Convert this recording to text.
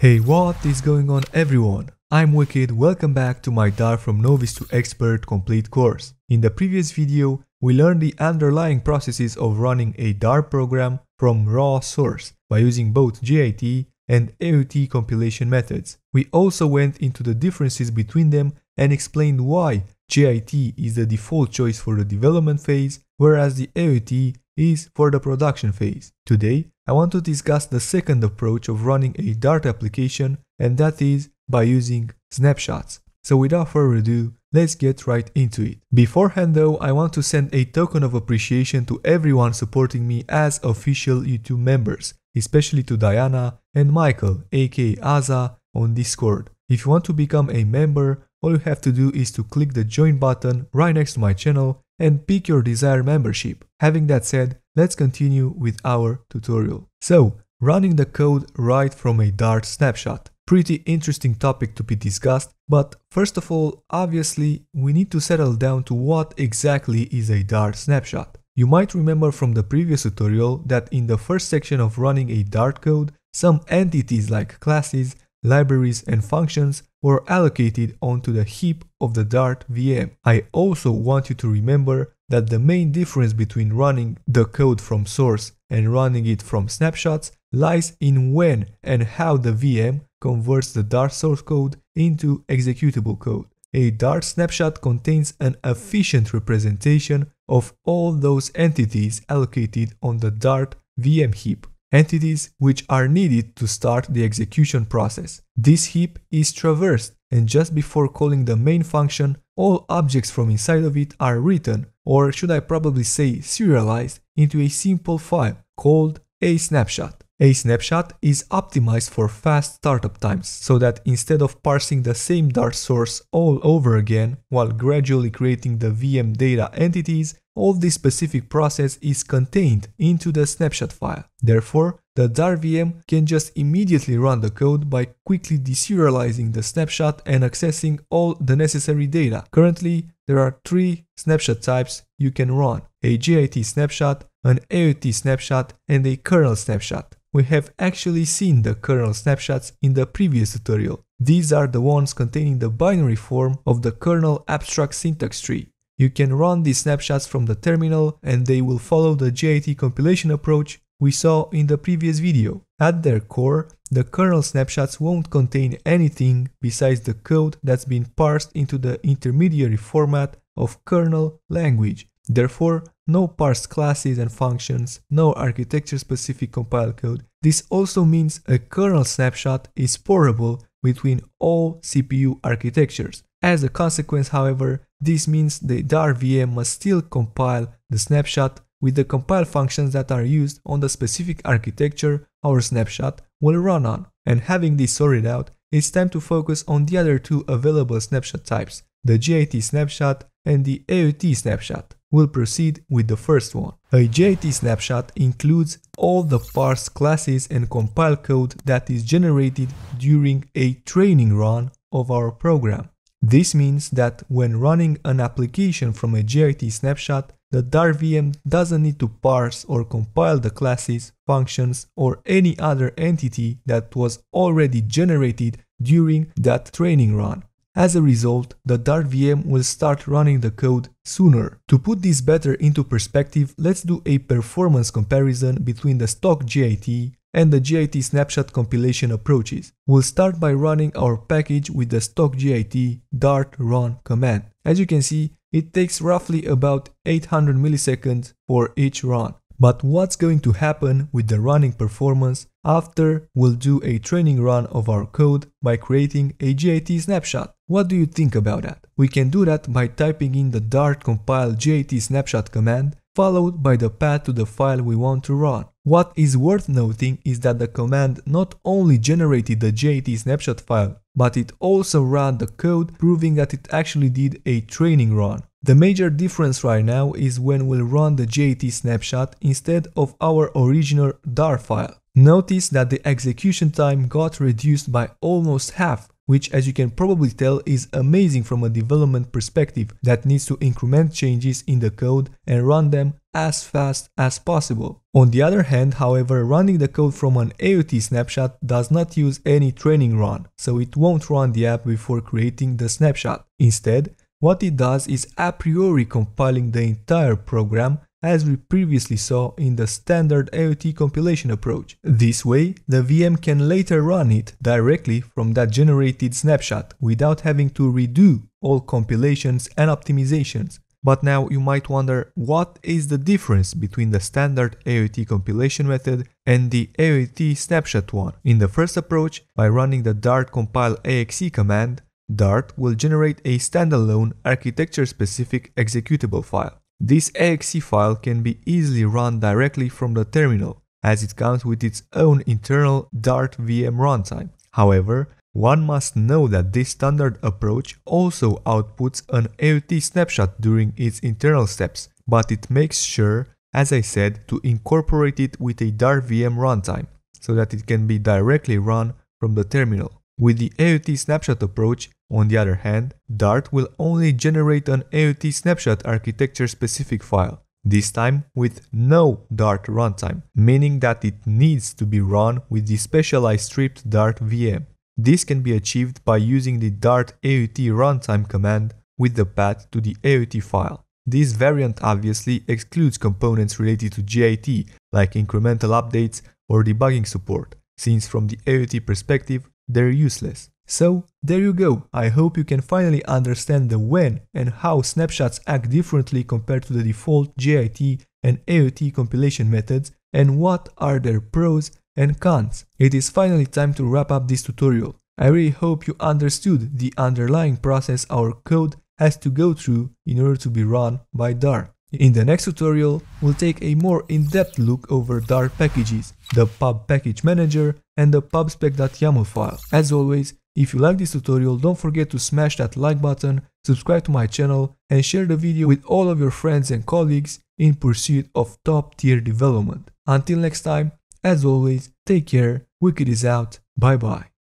Hey what is going on everyone? I'm Wicked, welcome back to my Dart from Novice to Expert complete course. In the previous video, we learned the underlying processes of running a Dar program from raw source by using both GIT and AOT compilation methods. We also went into the differences between them and explained why GIT is the default choice for the development phase, whereas the AOT is for the production phase. Today, I want to discuss the second approach of running a Dart application and that is by using snapshots. So without further ado, let's get right into it. Beforehand though, I want to send a token of appreciation to everyone supporting me as official YouTube members, especially to Diana and Michael aka Aza on Discord. If you want to become a member, all you have to do is to click the join button right next to my channel and pick your desired membership. Having that said, let's continue with our tutorial. So, running the code right from a Dart snapshot. Pretty interesting topic to be discussed, but first of all, obviously, we need to settle down to what exactly is a Dart snapshot. You might remember from the previous tutorial that in the first section of running a Dart code, some entities like classes, libraries and functions were allocated onto the heap of the Dart VM. I also want you to remember that the main difference between running the code from source and running it from snapshots lies in when and how the VM converts the Dart source code into executable code. A Dart snapshot contains an efficient representation of all those entities allocated on the Dart VM heap, entities which are needed to start the execution process. This heap is traversed and just before calling the main function, all objects from inside of it are written, or should I probably say serialized, into a simple file called a snapshot. A snapshot is optimized for fast startup times, so that instead of parsing the same Dart source all over again while gradually creating the VM data entities, all this specific process is contained into the snapshot file. Therefore, the Dart VM can just immediately run the code by quickly deserializing the snapshot and accessing all the necessary data. Currently, there are three snapshot types you can run, a GIT snapshot, an AOT snapshot, and a kernel snapshot. We have actually seen the kernel snapshots in the previous tutorial. These are the ones containing the binary form of the kernel abstract syntax tree. You can run these snapshots from the terminal and they will follow the JIT compilation approach we saw in the previous video. At their core, the kernel snapshots won't contain anything besides the code that's been parsed into the intermediary format of kernel language. Therefore, no parse classes and functions, no architecture-specific compile code. This also means a kernel snapshot is portable between all CPU architectures. As a consequence, however, this means the DAR VM must still compile the snapshot with the compile functions that are used on the specific architecture our snapshot will run on. And having this sorted out, it's time to focus on the other two available snapshot types, the GIT snapshot and the AOT snapshot. We'll proceed with the first one. A JIT snapshot includes all the parsed classes and compile code that is generated during a training run of our program. This means that when running an application from a JIT snapshot, the VM doesn't need to parse or compile the classes, functions, or any other entity that was already generated during that training run. As a result, the Dart VM will start running the code sooner. To put this better into perspective, let's do a performance comparison between the stock GIT and the GIT snapshot compilation approaches. We'll start by running our package with the stock GIT dart run command. As you can see, it takes roughly about 800 milliseconds for each run. But what's going to happen with the running performance after we'll do a training run of our code by creating a GIT snapshot? What do you think about that? We can do that by typing in the dart compile GIT snapshot command followed by the path to the file we want to run. What is worth noting is that the command not only generated the JT snapshot file, but it also ran the code proving that it actually did a training run. The major difference right now is when we'll run the JT snapshot instead of our original DAR file. Notice that the execution time got reduced by almost half, which as you can probably tell is amazing from a development perspective that needs to increment changes in the code and run them as fast as possible. On the other hand, however, running the code from an AOT snapshot does not use any training run, so it won't run the app before creating the snapshot. Instead, what it does is a priori compiling the entire program as we previously saw in the standard AOT compilation approach. This way, the VM can later run it directly from that generated snapshot without having to redo all compilations and optimizations. But now you might wonder what is the difference between the standard AOT compilation method and the AOT snapshot one. In the first approach, by running the dart compile axe command, Dart will generate a standalone architecture-specific executable file. This exe file can be easily run directly from the terminal, as it comes with its own internal Dart VM runtime. However, one must know that this standard approach also outputs an AOT snapshot during its internal steps, but it makes sure, as I said, to incorporate it with a Dart VM runtime, so that it can be directly run from the terminal. With the AOT snapshot approach, on the other hand, Dart will only generate an AOT snapshot architecture specific file, this time with no Dart runtime, meaning that it needs to be run with the specialized stripped Dart VM. This can be achieved by using the Dart AOT runtime command with the path to the AOT file. This variant obviously excludes components related to GIT, like incremental updates or debugging support, since from the AOT perspective, they're useless. So there you go, I hope you can finally understand the when and how snapshots act differently compared to the default JIT and AOT compilation methods and what are their pros and cons. It is finally time to wrap up this tutorial. I really hope you understood the underlying process our code has to go through in order to be run by Dart. In the next tutorial, we'll take a more in-depth look over Dart packages, the pub package manager and the pubspec.yaml file. As always, if you like this tutorial, don't forget to smash that like button, subscribe to my channel and share the video with all of your friends and colleagues in pursuit of top tier development. Until next time, as always, take care, Wicked is out, bye bye.